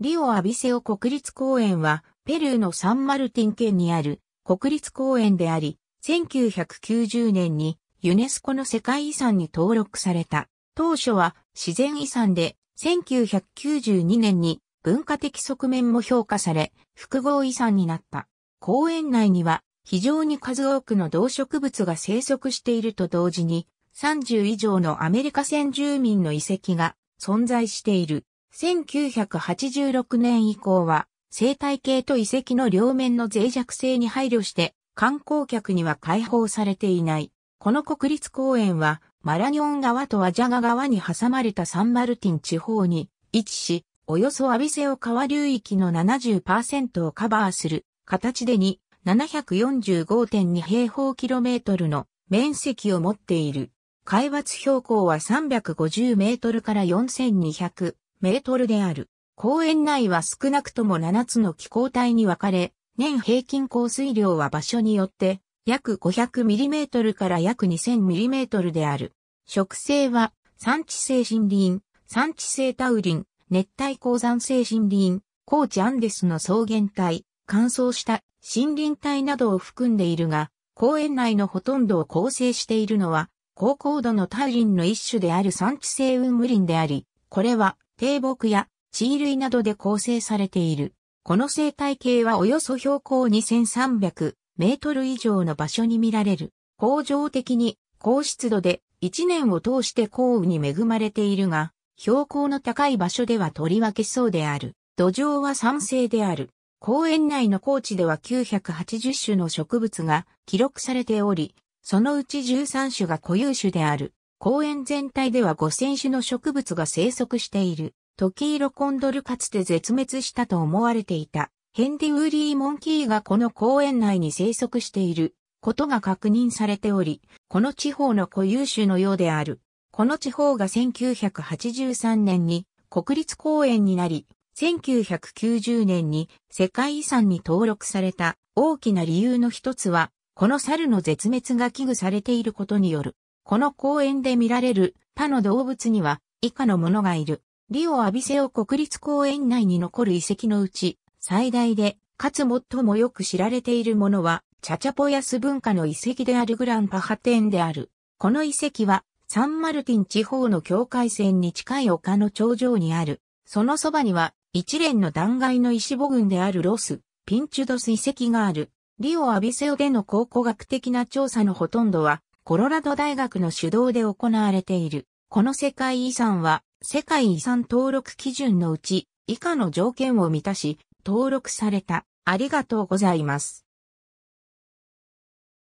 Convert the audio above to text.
リオ・アビセオ国立公園は、ペルーのサンマルティン県にある国立公園であり、1990年にユネスコの世界遺産に登録された。当初は自然遺産で、1992年に文化的側面も評価され、複合遺産になった。公園内には非常に数多くの動植物が生息していると同時に、30以上のアメリカ先住民の遺跡が存在している。1986年以降は、生態系と遺跡の両面の脆弱性に配慮して、観光客には開放されていない。この国立公園は、マラニョン川とアジャガ川に挟まれたサンマルティン地方に位置し、およそアビセオ川流域の70%をカバーする形でに745.2平方キロメートルの面積を持っている。海抜標高は350メートルから4200メートルである。公園内は少なくとも7つの気候帯に分かれ、年平均降水量は場所によって約 500mm から約 2000mm である。植生は産地性森林、産地性タウリン、熱帯鉱山性森林、高地アンデスの草原帯、乾燥した森林帯などを含んでいるが、公園内のほとんどを構成しているのは、高高度のタウリンの一種である産地性雲霧林であり、これは低木や地衣類などで構成されている。この生態系はおよそ標高2300メートル以上の場所に見られる。恒常的に高湿度で1年を通して降雨に恵まれているが、標高の高い場所ではとりわけそうである。土壌は酸性である。公園内の高地では980種の植物が記録されており、そのうち13種が固有種である。公園全体では5000種の植物が生息している。トキーロコンドルかつて絶滅したと思われていた。ヘンディウーリーモンキーがこの公園内に生息していることが確認されており、この地方の固有種のようである。この地方が1983年に国立公園になり、1990年に世界遺産に登録された大きな理由の一つは、この猿の絶滅が危惧されていることによるこの公園で見られる他の動物には以下のものがいる。リオ・アビセオ国立公園内に残る遺跡のうち、最大で、かつ最もよく知られているものは、チャチャポヤス文化の遺跡であるグランパハテンである。この遺跡は、サンマルティン地方の境界線に近い丘の頂上にある。そのそばには、一連の断崖の石母群であるロス、ピンチュドス遺跡がある。リオ・アビセオでの考古学的な調査のほとんどは、コロラド大学の主導で行われている。この世界遺産は、世界遺産登録基準のうち、以下の条件を満たし、登録された。ありがとうございます。